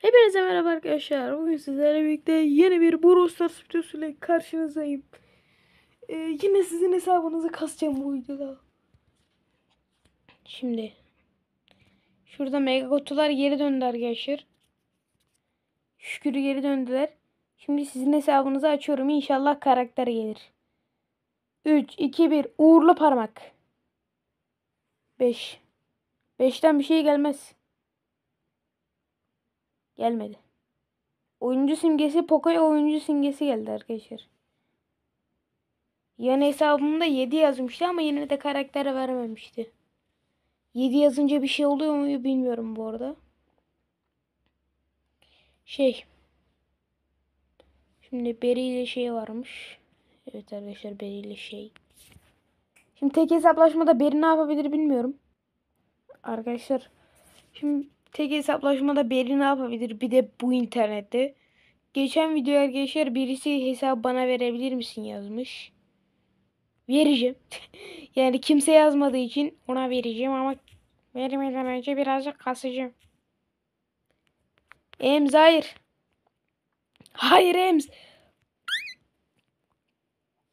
Hepinize merhaba arkadaşlar. Bugün sizlerle birlikte yeni bir Brawl Stars ile karşınızdayım. Ee, yine sizin hesabınızı kasacağım bu videoda. Şimdi. Şurada mega kutular geri döndü arkadaşlar. Şükür geri döndüler. Şimdi sizin hesabınızı açıyorum. İnşallah karakter gelir. 3, 2, 1. Uğurlu parmak. 5. 5'ten bir şey gelmez. Gelmedi. Oyuncu simgesi Poco'ya oyuncu simgesi geldi arkadaşlar. Yani hesabımda 7 yazmıştı ama yine de karakter vermemişti. 7 yazınca bir şey oluyor mu bilmiyorum bu arada. Şey. Şimdi Beri ile şey varmış. Evet arkadaşlar Beri ile şey. Şimdi tek hesaplaşmada Beri ne yapabilir bilmiyorum. Arkadaşlar. Şimdi Tek hesaplaşmada biri ne yapabilir? Bir de bu internette. Geçen video arkadaşlar birisi hesap bana verebilir misin yazmış. Vereceğim. yani kimse yazmadığı için ona vereceğim ama vermeden önce birazcık kasacağım. Ems hayır. Hayır Ems.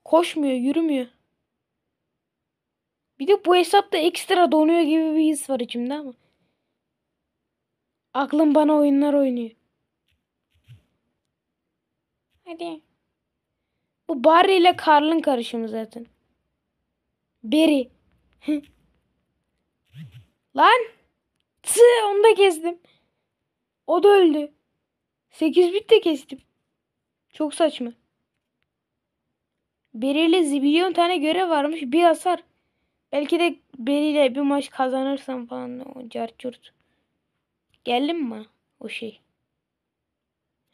Koşmuyor yürümüyor. Bir de bu hesapta ekstra donuyor gibi bir his var içimde ama. Aklım bana oyunlar oynuyor. Hadi. Bu Barry ile Karl'ın karışımı zaten. Barry. Lan. Tı, onu da kestim. O da öldü. 8 bit de kestim. Çok saçma. Barry ile zibilyon tane görev varmış. Bir hasar. Belki de Barry ile bir maç kazanırsam falan. O carçurt. Geldim mi o şey?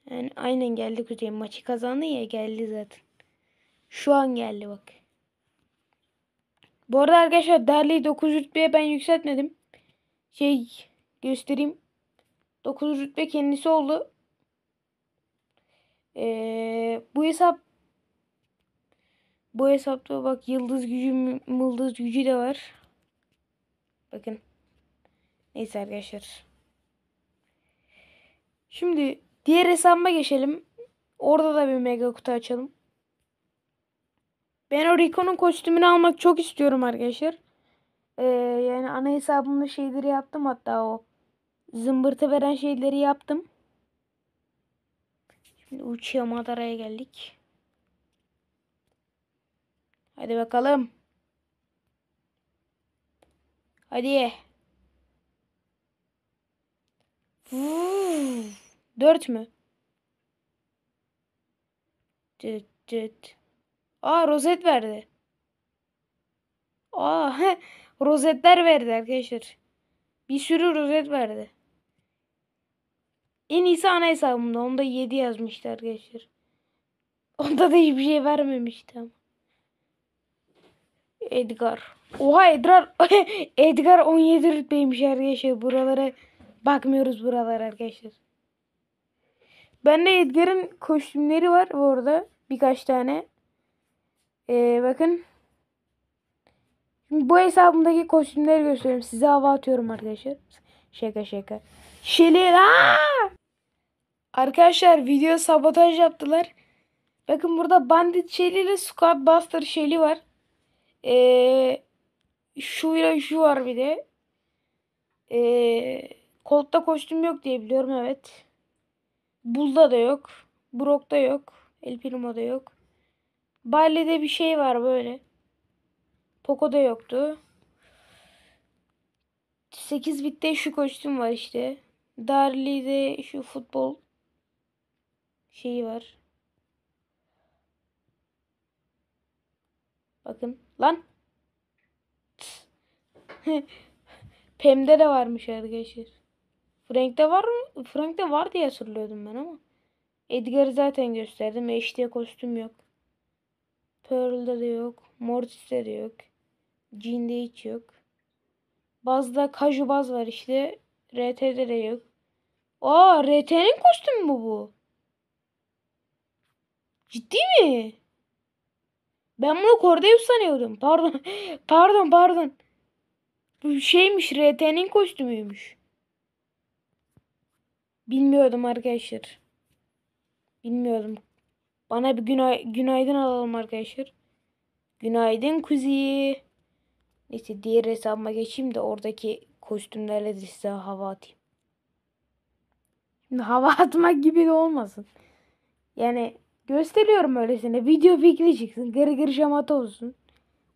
Yani aynen geldi Kuzey. Maçı kazandı ya geldi zaten. Şu an geldi bak. Bu arada arkadaşlar derliği 9 rütbeye ben yükseltmedim. Şey göstereyim. 9 rütbe kendisi oldu. Ee, bu hesap bu hesapta bak yıldız gücü yıldız gücü de var. Bakın. Neyse arkadaşlar. Şimdi diğer hesabıma geçelim. Orada da bir mega kutu açalım. Ben o Rico'nun kostümünü almak çok istiyorum arkadaşlar. Ee, yani ana hesabımda şeyleri yaptım hatta o. Zımbırtı veren şeyleri yaptım. Şimdi uçuyor Madara'ya geldik. Hadi bakalım. Hadi. Vuuu. Dört mü? Cıt cıt. Aa rozet verdi. Aa rozetler verdi arkadaşlar. Bir sürü rozet verdi. En iyisi ana hesabımda. Onda 7 yazmıştı arkadaşlar. Onda da hiçbir şey vermemişti ama. Edgar. Oha Edgar. Edgar 17 rütbeymiş arkadaşlar. Buralara bakmıyoruz buralar arkadaşlar. Bende Edgar'ın kostümleri var orada. Birkaç tane. Ee, bakın. Şimdi bu hesabımdaki kostümleri gösteriyorum. Size hava atıyorum arkadaşlar. Şaka şaka. Şeli. Arkadaşlar video sabotaj yaptılar. Bakın burada Bandit Shelly ile Squad Buster Shelly var. Ee, şu ile şu var bir de. Ee, Colt'ta kostüm yok diye biliyorum evet. Bulda da yok. da yok. El Primo'da yok. Barley'de bir şey var böyle. Poco da yoktu. 8 bitte şu kostüm var işte. Darley'de şu futbol şeyi var. Bakın. Lan. Pem'de de varmış arkadaşlar. Frank'te var mı? Frank'te var diye hatırlıyordum ben ama. Edgar'ı zaten gösterdim. HD kostüm yok. Pearl'da da yok. Mortis'te de yok. Jean'de hiç yok. Bazda Kaju Baz var işte. RT'de de yok. Aa RT'nin kostümü mü bu? Ciddi mi? Ben bunu Cordeus sanıyordum. Pardon. pardon pardon. Bu şeymiş RT'nin kostümüymüş. Bilmiyordum arkadaşlar. Bilmiyordum. Bana bir günay günaydın alalım arkadaşlar. Günaydın kuzi. Neyse diğer hesabıma geçeyim de oradaki kostümlerle de size hava atayım. Şimdi hava atmak gibi de olmasın. Yani gösteriyorum öylesine. Video fikri çıksın. Gırı gırı şamata olsun.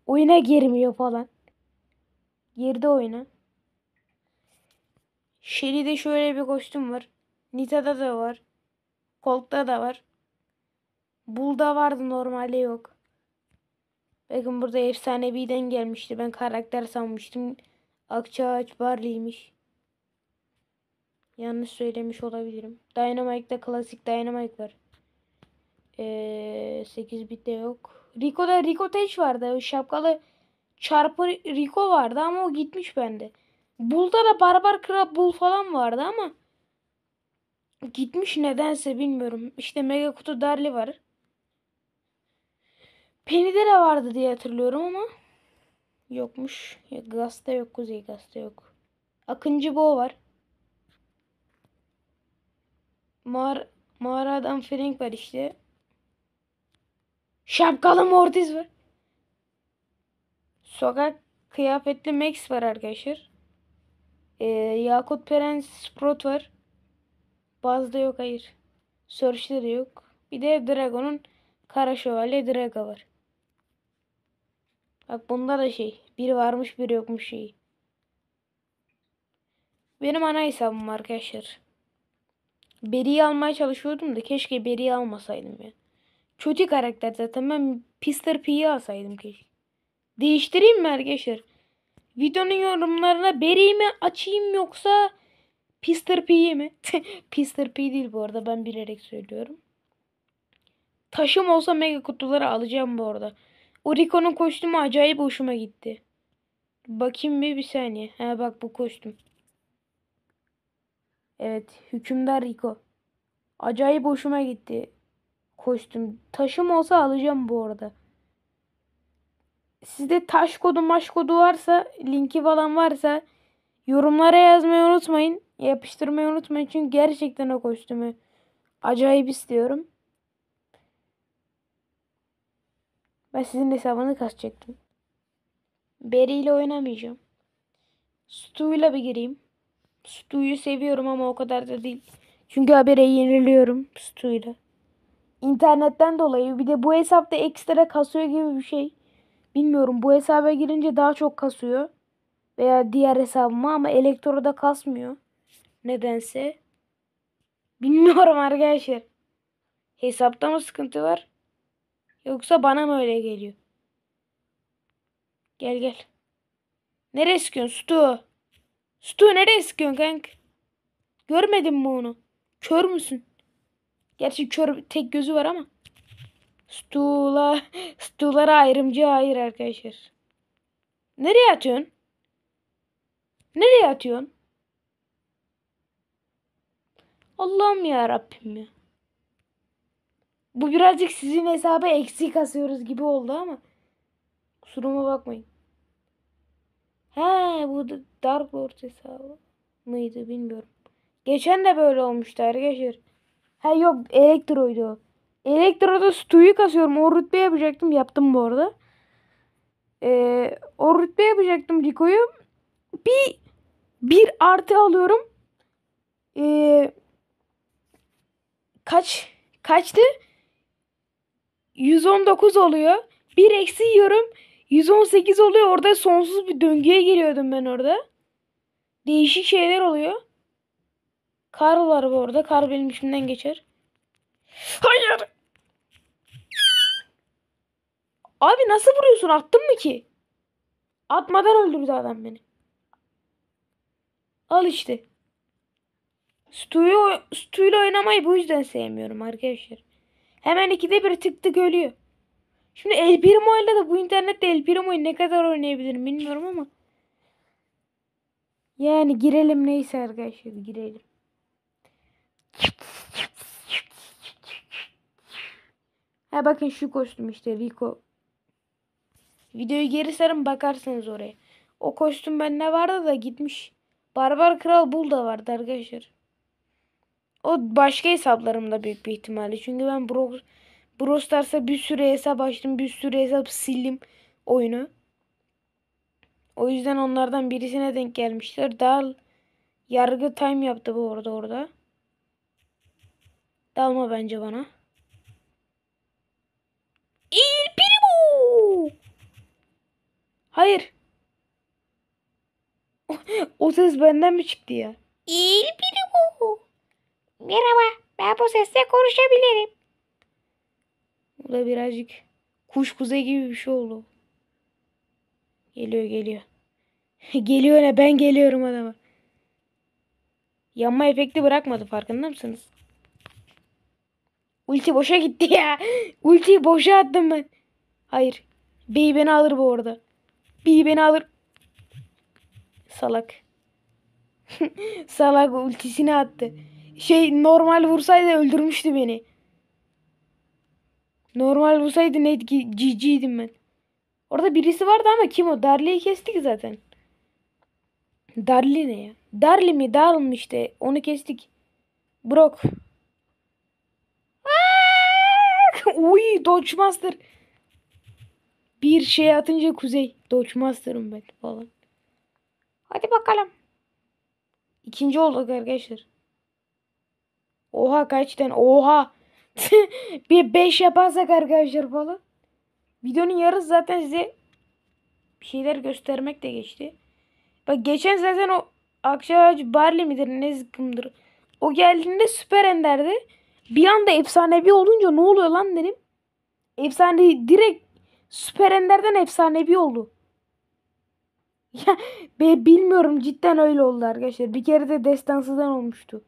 Oyuna girmiyor falan. Girdi oyuna. Şeride şöyle bir kostüm var. Nita'da da var. Colt'ta da var. Bull'da vardı normalde yok. Bakın burada efsane birden gelmişti. Ben karakter sanmıştım. Akçaağaç Barley'miş. Yanlış söylemiş olabilirim. Dynamite'da klasik Dynamite var. Ee, 8 bitte yok. Rico'da Rico Teç vardı. O şapkalı çarpı Rico vardı ama o gitmiş bende. Bull'da da Barbar Kral Bull falan vardı ama Gitmiş nedense bilmiyorum. İşte mega kutu Darli var. Penny'de de vardı diye hatırlıyorum ama yokmuş. Ya, Gas'ta yok. Kuzey Gas'ta yok. Akıncı Bo var. Mağara, mağara adam Frank var işte. Şapkalı Mortis var. Sokak kıyafetli Max var arkadaşlar. Ee, Yakut Prens Sprout var bazda yok hayır. Search'te de yok. Bir de Dragon'un Kara Şövalye Drago var. Bak bunda da şey. Bir varmış bir yokmuş şey Benim ana hesabım arkadaşlar. Beri'yi almaya çalışıyordum da keşke Beri'yi almasaydım ya. Kötü karakter zaten ben Pister P'yi alsaydım keşke. Değiştireyim mi arkadaşlar? Videonun yorumlarına Beri'yi mi açayım yoksa Pister P'yi mi? Pister P değil bu arada ben bilerek söylüyorum. Taşım olsa mega kutuları alacağım bu arada. Uriko'nun kostümü acayip hoşuma gitti. Bakayım bir bir saniye. He bak bu kostüm. Evet hükümdar Riko. Acayip hoşuma gitti kostüm. Taşım olsa alacağım bu arada. Sizde taş kodu maş kodu varsa linki falan varsa yorumlara yazmayı unutmayın. Yapıştırmayı unutmayın çünkü gerçekten o kostümü acayip istiyorum. Ben sizin hesabını kasacaktım. Barry ile oynamayacağım. Stu ile bir gireyim. Stu'yu seviyorum ama o kadar da değil. Çünkü habere yeniliyorum Stu ile. İnternetten dolayı bir de bu hesapta ekstra kasıyor gibi bir şey. Bilmiyorum bu hesaba girince daha çok kasıyor. Veya diğer hesabıma ama elektroda kasmıyor. Nedense. Bilmiyorum arkadaşlar. Hesapta mı sıkıntı var? Yoksa bana mı öyle geliyor? Gel gel. Nereye sıkıyorsun Stu? Stu nereye sıkıyorsun kank? Görmedin mi onu? Kör müsün? Gerçi kör tek gözü var ama. Stula, stulara ayrımcı hayır arkadaşlar. Nereye atıyorsun? Nereye atıyorsun? Allah'ım ya Rabbim ya. Bu birazcık sizin hesabı eksik asıyoruz gibi oldu ama. Kusuruma bakmayın. He bu Dark Lord hesabı mıydı bilmiyorum. Geçen de böyle olmuştu arkadaşlar. He, yok elektroydu o. Elektroda stuyu kasıyorum. O rütbe yapacaktım. Yaptım bu arada. Ee, o rütbe yapacaktım Rico'yu. Bir bir artı alıyorum. Ee, kaç kaçtı? 119 oluyor. Bir eksi yiyorum. 118 oluyor. Orada sonsuz bir döngüye giriyordum ben orada. Değişik şeyler oluyor. Kar var bu arada. Kar benim içimden geçer. Hayır. Abi nasıl vuruyorsun? Attın mı ki? Atmadan öldürdü adam beni. Al işte. Stu'yu Stu'yla oynamayı bu yüzden sevmiyorum arkadaşlar. Hemen ikide bir tık tık ölüyor. Şimdi El Primo'yla da bu internette El Primo'yu ne kadar oynayabilirim bilmiyorum ama. Yani girelim neyse arkadaşlar girelim. Ha bakın şu kostüm işte Rico. Videoyu geri sarın bakarsanız oraya. O kostüm bende vardı da gitmiş. Barbar Kral Bul da vardı arkadaşlar. O başka hesaplarımda büyük bir ihtimalle. Çünkü ben Bro, Bro Stars'a bir sürü hesap açtım. Bir sürü hesap sildim oyunu. O yüzden onlardan birisine denk gelmiştir Dal yargı time yaptı bu arada orada. Dalma bence bana. Il bu Hayır. o ses benden mi çıktı ya? Il bu Merhaba ben bu sesle konuşabilirim. Bu da birazcık kuş kuzey gibi bir şey oldu. Geliyor geliyor. geliyor ne ben geliyorum adama. Yanma efekti bırakmadı farkında mısınız? Ulti boşa gitti ya. Ultiyi boşa attım ben. Hayır. Bey beni alır bu arada. Bey beni alır. Salak. Salak ultisini attı şey normal vursaydı öldürmüştü beni. Normal vursaydı net GG'ydim ben. Orada birisi vardı ama kim o? Darli'yi kestik zaten. Darli ne ya? Darli mi? Darl mı işte? Onu kestik. Brock. Uy Dodge Master. Bir şey atınca kuzey. Dodge Master'ım ben falan. Hadi bakalım. İkinci olduk arkadaşlar. Oha kaç tane? Oha. bir 5 yaparsak arkadaşlar falan. Videonun yarısı zaten size bir şeyler göstermek de geçti. Bak geçen zaten o akşam Akşağı Barley midir ne zıkkımdır. O geldiğinde süper enderdi. Bir anda efsanevi olunca ne oluyor lan dedim. Efsane direkt süper enderden efsanevi oldu. Ya be bilmiyorum cidden öyle oldu arkadaşlar. Bir kere de destansızdan olmuştu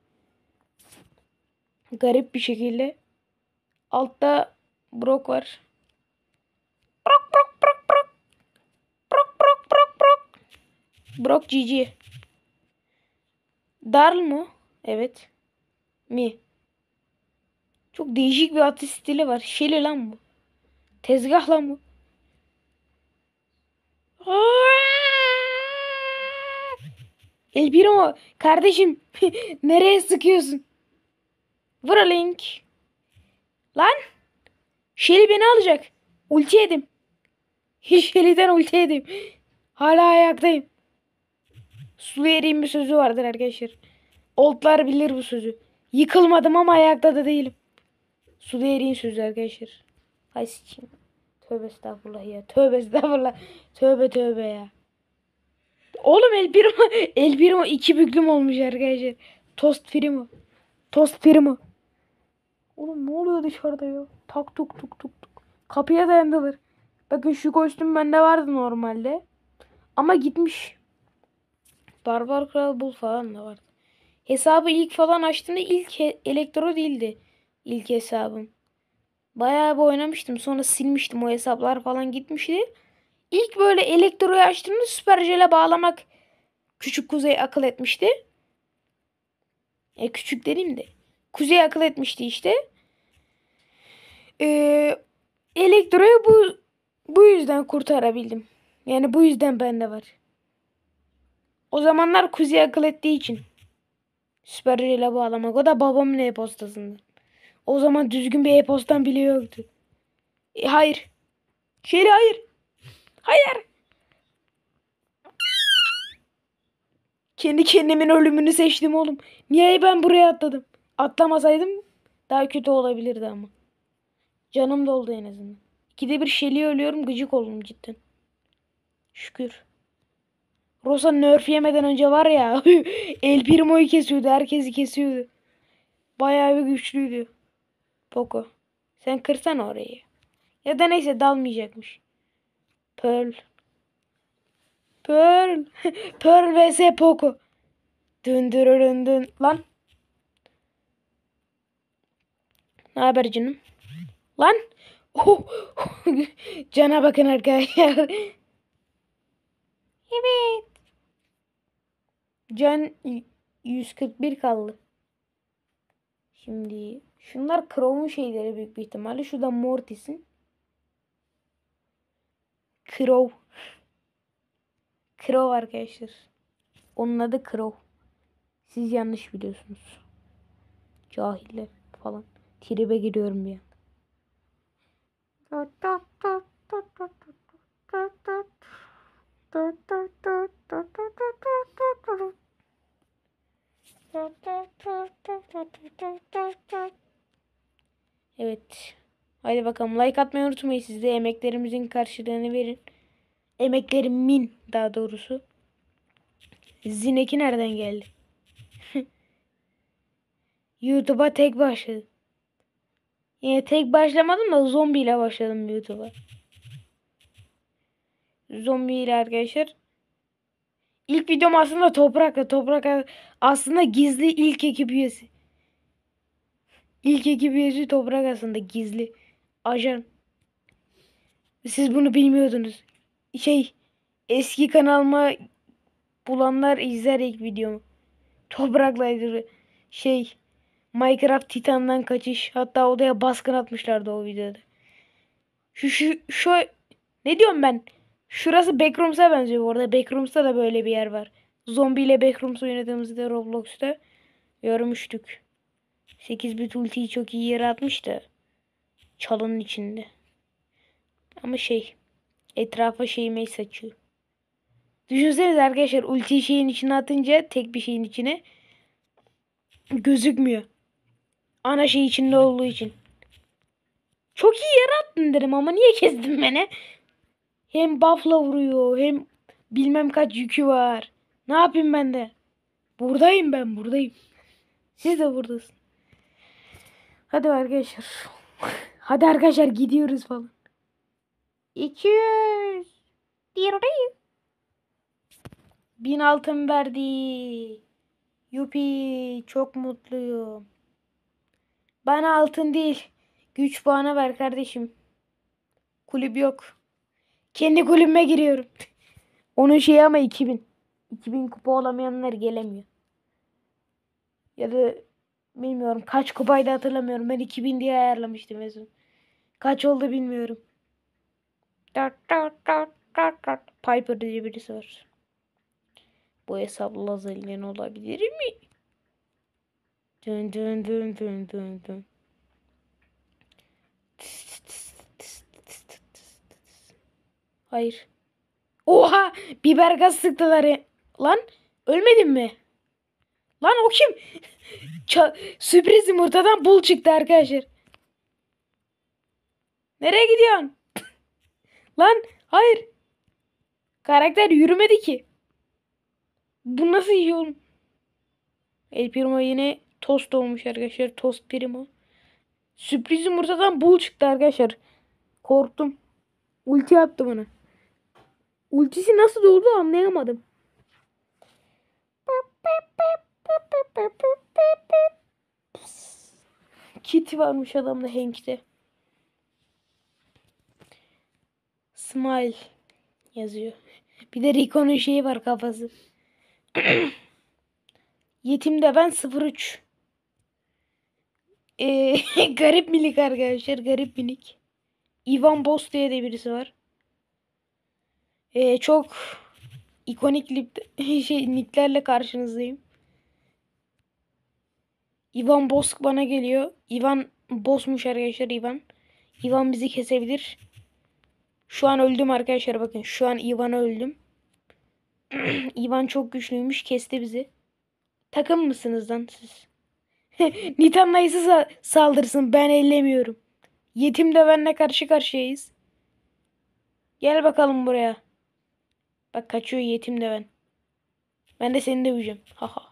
garip bir şekilde. Altta Brock var. Brock Brock Brock Brock. Brock Brock Brock Brock. Brock GG. Darl mı? Evet. Mi. Çok değişik bir atış stili var. Şeli lan bu. Tezgah lan bu. Elbiramo kardeşim nereye sıkıyorsun? Vuralink. Lan. Şeli beni alacak. Ulti yedim. Şeli'den ulti edim Hala ayaktayım. Sulu eriyim bir sözü vardır arkadaşlar. Oldlar bilir bu sözü. Yıkılmadım ama ayakta da değilim. Sulu eriyin sözü arkadaşlar. Ay sikeyim. Tövbe estağfurullah ya. Tövbe estağfurullah. Tövbe tövbe ya. Oğlum El Primo, El Primo iki büklüm olmuş arkadaşlar. Tost Primo. Tost Primo. Oğlum ne oluyor dışarıda ya? Tak tuk tuk tuk tuk. Kapıya dayandılar. Bakın şu kostüm bende vardı normalde. Ama gitmiş. Barbar Kral Bul falan da vardı. Hesabı ilk falan açtığımda ilk elektro değildi. İlk hesabım. Bayağı bir oynamıştım. Sonra silmiştim o hesaplar falan gitmişti. İlk böyle elektroyu açtığımda süperjele bağlamak küçük kuzey akıl etmişti. E küçük dedim de Kuzey akıl etmişti işte. Ee, Elektro'yu bu bu yüzden kurtarabildim. Yani bu yüzden bende var. O zamanlar Kuzey akıl ettiği için. Süper ile bağlamak. O da babamın e-postasından. O zaman düzgün bir e-postam bile yoktu. E, hayır. Şeri hayır. Hayır. Kendi kendimin ölümünü seçtim oğlum. Niye ben buraya atladım? Atlamasaydım daha kötü olabilirdi ama. Canım doldu en azından. İkide bir şeli ölüyorum gıcık oldum cidden. Şükür. Rosa nerf yemeden önce var ya El Primo'yu kesiyordu. Herkesi kesiyordu. Bayağı bir güçlüydü. Poco. Sen kırsan orayı. Ya da neyse dalmayacakmış. Pearl. Pearl. Pearl vs Poco. Dün dün dün. Lan Ne haber canım? Lan. Cana bakın arkadaşlar. evet. Can 141 kaldı. Şimdi şunlar Crow'un şeyleri büyük bir ihtimalle. Şu da Mortis'in. Crow. Crow arkadaşlar. Onun adı Crow. Siz yanlış biliyorsunuz. Cahiller falan. Tribe giriyorum bir an. Evet. Haydi bakalım like atmayı unutmayın. Siz de emeklerimizin karşılığını verin. Emeklerimin daha doğrusu. Zineki nereden geldi? YouTube'a tek başladı. Yine ee, tek başlamadım da zombiyle başladım YouTube'a. Zombiyle arkadaşlar. İlk videom aslında toprakla. Toprak aslında gizli ilk ekip üyesi. İlk ekip üyesi toprak aslında gizli. Ajan. Siz bunu bilmiyordunuz. Şey eski kanalıma bulanlar izler ilk videomu. Toprakla şey Minecraft Titan'dan kaçış. Hatta odaya baskın atmışlardı o videoda. Şu şu şu ne diyorum ben? Şurası Backrooms'a benziyor bu arada. Backrooms'ta da böyle bir yer var. Zombi ile Backrooms'u oynadığımızda Roblox'ta görmüştük. 8 bit ultiyi çok iyi yere atmış da çalının içinde. Ama şey etrafa şeymeyi saçıyor. Düşünsenize arkadaşlar ultiyi şeyin içine atınca tek bir şeyin içine gözükmüyor ana şey içinde olduğu için. Çok iyi yere derim ama niye kestin beni? Hem buff'la vuruyor hem bilmem kaç yükü var. Ne yapayım ben de? Buradayım ben buradayım. Siz de buradasın. Hadi arkadaşlar. Hadi arkadaşlar gidiyoruz falan. 200 lirayı. Bin altın verdi. Yupi çok mutluyum. Bana altın değil. Güç puanı ver kardeşim. Kulüp yok. Kendi kulübüme giriyorum. Onun şeyi ama 2000. 2000 kupa olamayanlar gelemiyor. Ya da bilmiyorum kaç kupaydı hatırlamıyorum. Ben 2000 diye ayarlamıştım en Kaç oldu bilmiyorum. Piper diye birisi var. Bu hesapla zillen olabilir mi? Dün dün dün dün dün dün. Hayır. Oha! Biber gaz sıktılar. Lan ölmedin mi? Lan o kim? Ça sürpriz yumurtadan bul çıktı arkadaşlar. Nereye gidiyorsun? Lan hayır. Karakter yürümedi ki. Bu nasıl iyi oğlum? El Primo yine tost olmuş arkadaşlar. Tost primo. Sürpriz yumurtadan bul çıktı arkadaşlar. Korktum. Ulti yaptı bana. Ultisi nasıl doldu anlayamadım. Kit varmış adamda Hank'te. Smile yazıyor. Bir de Rico'nun şeyi var kafası. Yetimde ben 03. Ee, garip minik arkadaşlar. Garip minik. Ivan Boss diye de birisi var. Ee, çok ikonik lip, şey, nicklerle karşınızdayım. Ivan Bosk bana geliyor. Ivan Bosmuş arkadaşlar Ivan. Ivan bizi kesebilir. Şu an öldüm arkadaşlar bakın. Şu an Ivan'a öldüm. Ivan çok güçlüymüş kesti bizi. Takım mısınız lan siz? Nitan Mayıs'ı saldırsın ben ellemiyorum. Yetim devenle karşı karşıyayız. Gel bakalım buraya. Bak kaçıyor yetim deven. Ben de seni döveceğim. Haha.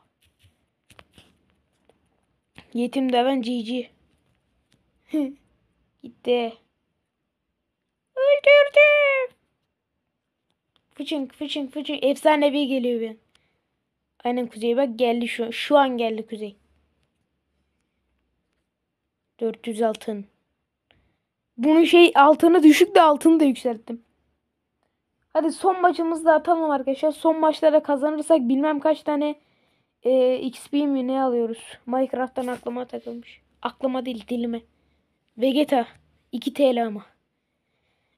yetim deven cici. Gitti. Öldürdüm. Fıçın fıçın Efsane bir geliyor ben. Aynen kuzey bak geldi şu an. Şu an geldi kuzey. 400 altın. Bunu şey altını düşük de altını da yükselttim. Hadi son maçımızda atalım arkadaşlar. Son maçlara kazanırsak bilmem kaç tane e, XP mi ne alıyoruz. Minecraft'tan aklıma takılmış. Aklıma değil dilime. Vegeta. 2 TL ama.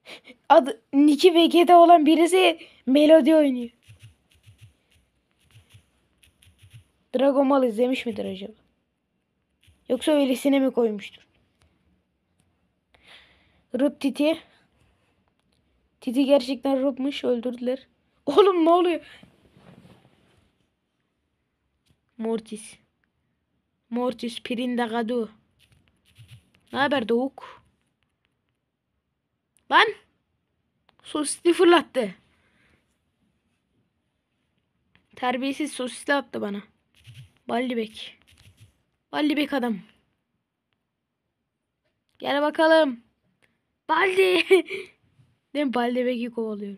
Adı Niki Vegeta olan birisi melodi oynuyor. Dragon Ball izlemiş midir acaba? Yoksa öylesine mi koymuştur? Rıp Titi. Titi gerçekten Rıp'mış öldürdüler. Oğlum ne oluyor? Mortis. Mortis Pirindagadu. Ne haber Doğuk? Lan! Sosisli fırlattı. Terbiyesiz sosisli attı bana. Ballibek. Baldi bir adam. Gel bakalım. Baldi. Değil Baldi beki kovalıyor.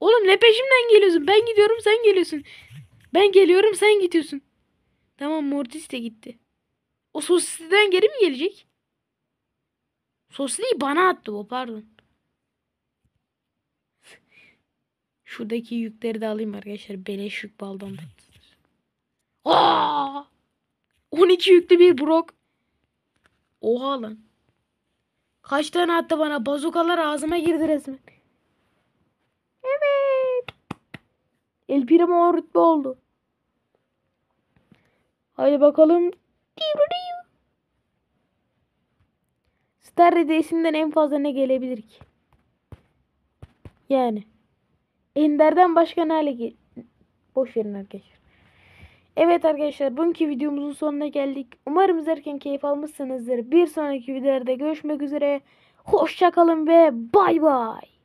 Oğlum ne peşimden geliyorsun? Ben gidiyorum sen geliyorsun. Ben geliyorum sen gidiyorsun. Tamam Mortis de gitti. O sosisten geri mi gelecek? Sosliyi bana attı o pardon. Şuradaki yükleri de alayım arkadaşlar. Beleş yük baldan. Aa! 12 yüklü bir brok Oha lan. Kaç tane attı bana? Bazukalar ağzıma girdi resmen. Evet. El o rütbe oldu. Haydi bakalım. Star hediyesinden en fazla ne gelebilir ki? Yani. Ender'den başka ne hale gel... Boş verin arkadaşlar. Evet arkadaşlar bugünkü videomuzun sonuna geldik. Umarım izlerken keyif almışsınızdır. Bir sonraki videoda görüşmek üzere. Hoşçakalın ve bay bay.